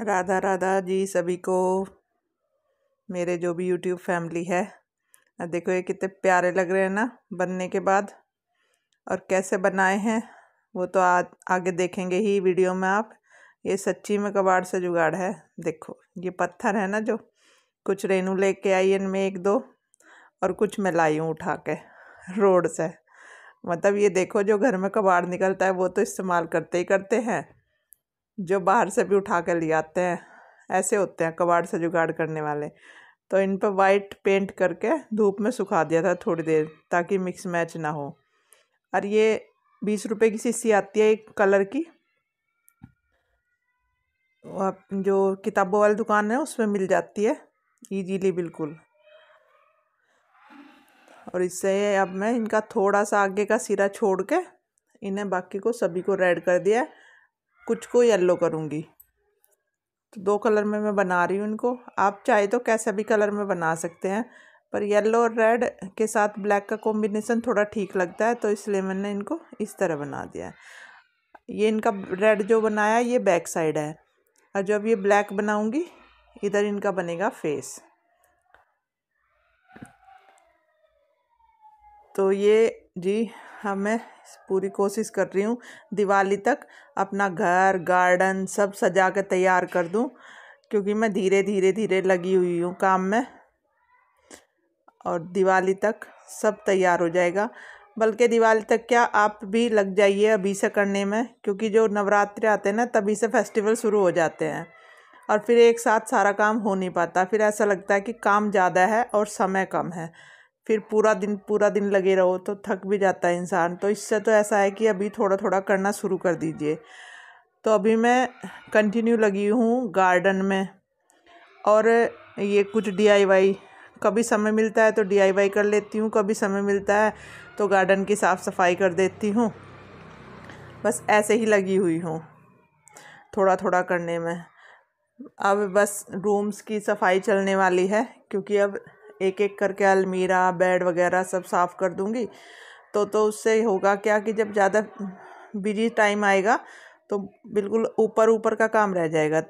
राधा राधा जी सभी को मेरे जो भी यूट्यूब फैमिली है देखो ये कितने प्यारे लग रहे हैं ना बनने के बाद और कैसे बनाए हैं वो तो आ, आगे देखेंगे ही वीडियो में आप ये सच्ची में कबाड़ से जुगाड़ है देखो ये पत्थर है ना जो कुछ रेनू लेके आई इनमें एक दो और कुछ मैं लाई हूँ उठा के रोड से मतलब ये देखो जो घर में कबाड़ निकलता है वो तो इस्तेमाल करते ही करते हैं जो बाहर से भी उठा कर ले आते हैं ऐसे होते हैं कबाड़ से जुगाड़ करने वाले तो इन पर वाइट पेंट करके धूप में सुखा दिया था थोड़ी देर ताकि मिक्स मैच ना हो और ये बीस रुपए की सीसी आती है एक कलर की जो किताबों वाली दुकान है उसमें मिल जाती है ईजीली बिल्कुल और इससे अब मैं इनका थोड़ा सा आगे का सिरा छोड़ के इन्हें बाकी को सभी को रेड कर दिया है कुछ को येलो करूँगी तो दो कलर में मैं बना रही हूँ इनको आप चाहे तो कैसे भी कलर में बना सकते हैं पर येलो और रेड के साथ ब्लैक का कॉम्बिनेसन थोड़ा ठीक लगता है तो इसलिए मैंने इनको इस तरह बना दिया है ये इनका रेड जो बनाया ये बैक साइड है और जब ये ब्लैक बनाऊंगी इधर इनका बनेगा फेस तो ये जी हाँ मैं पूरी कोशिश कर रही हूँ दिवाली तक अपना घर गार्डन सब सजा कर तैयार कर दूँ क्योंकि मैं धीरे धीरे धीरे लगी हुई हूँ काम में और दिवाली तक सब तैयार हो जाएगा बल्कि दिवाली तक क्या आप भी लग जाइए अभी से करने में क्योंकि जो नवरात्रि आते हैं ना तभी से फेस्टिवल शुरू हो जाते हैं और फिर एक साथ सारा काम हो नहीं पाता फिर ऐसा लगता है कि काम ज़्यादा है और समय कम है फिर पूरा दिन पूरा दिन लगे रहो तो थक भी जाता है इंसान तो इससे तो ऐसा है कि अभी थोड़ा थोड़ा करना शुरू कर दीजिए तो अभी मैं कंटिन्यू लगी हूँ गार्डन में और ये कुछ डीआईवाई कभी समय मिलता है तो डीआईवाई कर लेती हूँ कभी समय मिलता है तो गार्डन की साफ़ सफाई कर देती हूँ बस ऐसे ही लगी हुई हूँ थोड़ा थोड़ा करने में अब बस रूम्स की सफाई चलने वाली है क्योंकि अब एक एक करके अलमीरा बेड वगैरह सब साफ़ कर दूँगी तो तो उससे होगा क्या कि जब ज़्यादा बिजी टाइम आएगा तो बिल्कुल ऊपर ऊपर का काम रह जाएगा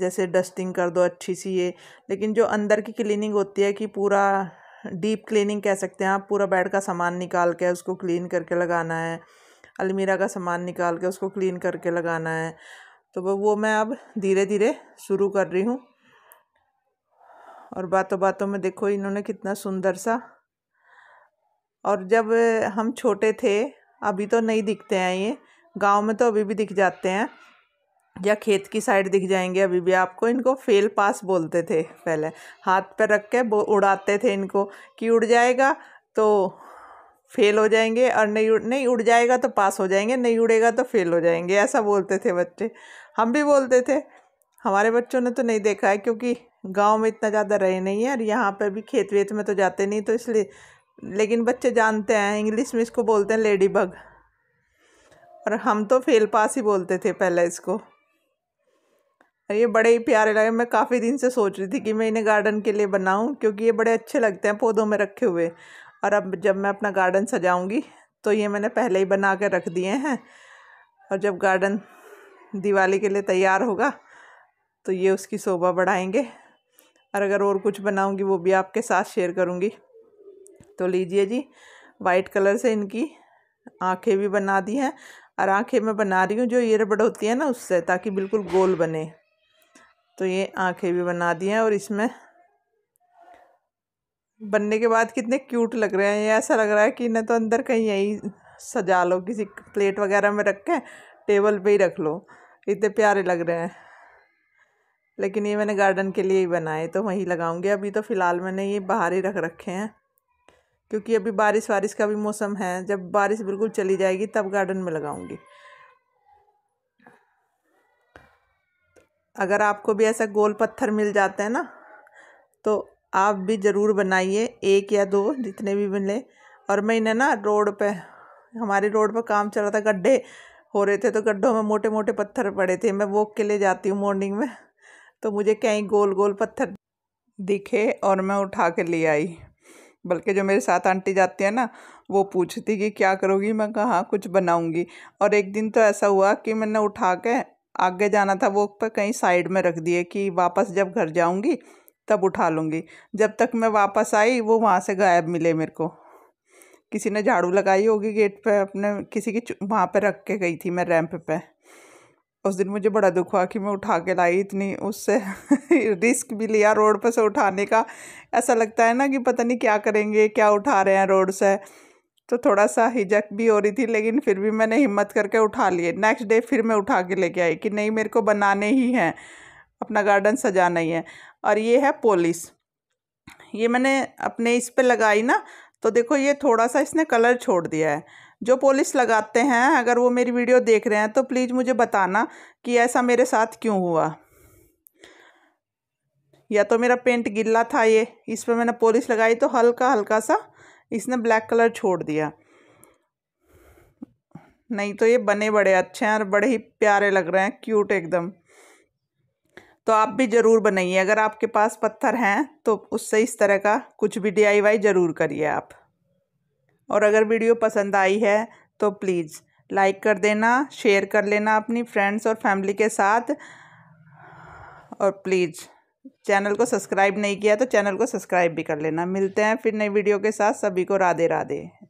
जैसे डस्टिंग कर दो अच्छी सी ये लेकिन जो अंदर की क्लीनिंग होती है कि पूरा डीप क्लीनिंग कह सकते हैं आप पूरा बेड का सामान निकाल के उसको क्लीन करके लगाना है अलमीरा का सामान निकाल के उसको क्लीन करके लगाना है तो वो मैं अब धीरे धीरे शुरू कर रही हूँ और बातों बातों में देखो इन्होंने कितना सुंदर सा और जब हम छोटे थे अभी तो नहीं दिखते हैं ये गांव में तो अभी भी दिख जाते हैं या खेत की साइड दिख जाएंगे अभी भी आपको इनको फेल पास बोलते थे पहले हाथ पर रख के उड़ाते थे इनको कि उड़ जाएगा तो फेल हो जाएंगे और नहीं उड़ नहीं उड़ जाएगा तो पास हो जाएंगे नहीं उड़ेगा तो फेल हो जाएंगे ऐसा बोलते थे बच्चे हम भी बोलते थे हमारे बच्चों ने तो नहीं देखा है क्योंकि गांव में इतना ज़्यादा रहे नहीं है और यहाँ पर भी खेत वेत में तो जाते नहीं तो इसलिए लेकिन बच्चे जानते हैं इंग्लिश में इसको बोलते हैं लेडी बग और हम तो फेल पास ही बोलते थे पहले इसको ये बड़े ही प्यारे लगे मैं काफ़ी दिन से सोच रही थी कि मैं इन्हें गार्डन के लिए बनाऊं क्योंकि ये बड़े अच्छे लगते हैं पौधों में रखे हुए और अब जब मैं अपना गार्डन सजाऊंगी तो ये मैंने पहले ही बना कर रख दिए हैं और जब गार्डन दिवाली के लिए तैयार होगा तो ये उसकी शोभा बढ़ाएंगे और अगर और कुछ बनाऊंगी वो भी आपके साथ शेयर करूंगी तो लीजिए जी वाइट कलर से इनकी आंखें भी बना दी हैं और आंखें मैं बना रही हूँ जो ईयरबड होती है ना उससे ताकि बिल्कुल गोल बने तो ये आंखें भी बना दी हैं और इसमें बनने के बाद कितने क्यूट लग रहे हैं ये ऐसा लग रहा है कि ना तो अंदर कहीं यहीं सजा लो किसी प्लेट वगैरह में रख के टेबल पर ही रख लो इतने प्यारे लग रहे हैं लेकिन ये मैंने गार्डन के लिए ही बनाए तो वहीं लगाऊंगी अभी तो फ़िलहाल मैंने ये बाहर ही रख रखे हैं क्योंकि अभी बारिश वारिश का भी मौसम है जब बारिश बिल्कुल चली जाएगी तब गार्डन में लगाऊंगी अगर आपको भी ऐसा गोल पत्थर मिल जाता है ना तो आप भी ज़रूर बनाइए एक या दो जितने भी मिले और मैं इन्हें ना रोड पर हमारे रोड पर काम चल रहा था गड्ढे हो रहे थे तो गड्ढों में मोटे मोटे पत्थर पड़े थे मैं वॉक के लिए जाती हूँ मॉर्निंग में तो मुझे कहीं गोल गोल पत्थर दिखे और मैं उठा के ले आई बल्कि जो मेरे साथ आंटी जाती है ना वो पूछती कि क्या करोगी मैं कहाँ कुछ बनाऊंगी और एक दिन तो ऐसा हुआ कि मैंने उठा के आगे जाना था वो पर कहीं साइड में रख दिए कि वापस जब घर जाऊंगी तब उठा लूँगी जब तक मैं वापस आई वो वहाँ से गायब मिले मेरे को किसी ने झाड़ू लगाई होगी गेट पे अपने किसी की वहाँ पे रख के गई थी मैं रैंप पे उस दिन मुझे बड़ा दुख हुआ कि मैं उठा के लाई इतनी उससे रिस्क भी लिया रोड पर से उठाने का ऐसा लगता है ना कि पता नहीं क्या करेंगे क्या उठा रहे हैं रोड से तो थोड़ा सा हिजक भी हो रही थी लेकिन फिर भी मैंने हिम्मत करके उठा लिए नेक्स्ट डे फिर मैं उठा के लेके आई कि नहीं मेरे को बनाने ही हैं अपना गार्डन सजाना ही है और ये है पोलिस ये मैंने अपने इस पर लगाई ना तो देखो ये थोड़ा सा इसने कलर छोड़ दिया है जो पॉलिश लगाते हैं अगर वो मेरी वीडियो देख रहे हैं तो प्लीज़ मुझे बताना कि ऐसा मेरे साथ क्यों हुआ या तो मेरा पेंट गिल्ला था ये इस पर मैंने पॉलिश लगाई तो हल्का हल्का सा इसने ब्लैक कलर छोड़ दिया नहीं तो ये बने बड़े अच्छे हैं और बड़े ही प्यारे लग रहे हैं क्यूट एकदम तो आप भी ज़रूर बनाइए अगर आपके पास पत्थर हैं तो उससे इस तरह का कुछ भी वाई ज़रूर करिए आप और अगर वीडियो पसंद आई है तो प्लीज़ लाइक कर देना शेयर कर लेना अपनी फ्रेंड्स और फैमिली के साथ और प्लीज़ चैनल को सब्सक्राइब नहीं किया तो चैनल को सब्सक्राइब भी कर लेना मिलते हैं फिर नई वीडियो के साथ सभी को राधे राधे